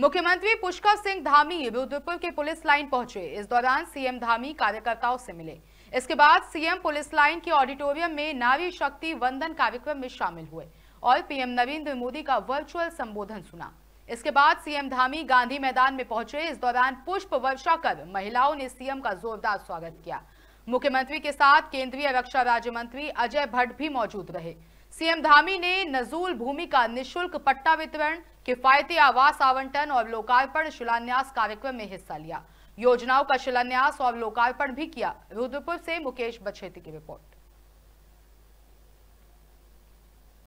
मुख्यमंत्री पुष्कर सिंह धामी रुद्रपुर के police line पहुंचे इस दौरान सीएम धामी कार्यकर्ताओं से मिले इसके बाद सीएम पुलिस लाइन के ऑडिटोरियम में नारी शक्ति वंदन कार्यक्रम में शामिल हुए और पीएम नरेंद्र मोदी का वर्चुअल संबोधन सुना इसके बाद सीएम धामी गांधी मैदान में पहुंचे इस दौरान पुष्प वर्षा कर महिलाओं ने सीएम का जोरदार स्वागत किया मुख्यमंत्री के साथ केंद्रीय रक्षा राज्य मंत्री अजय भट्ट भी मौजूद रहे सीएम धामी ने नजूल भूमि का निशुल्क पट्टा वितरण किफायती आवास आवंटन और लोकार्पण शिलान्यास कार्यक्रम में हिस्सा लिया योजनाओं का शिलान्यास और लोकार्पण भी किया रुद्रपुर से मुकेश बछेती की रिपोर्ट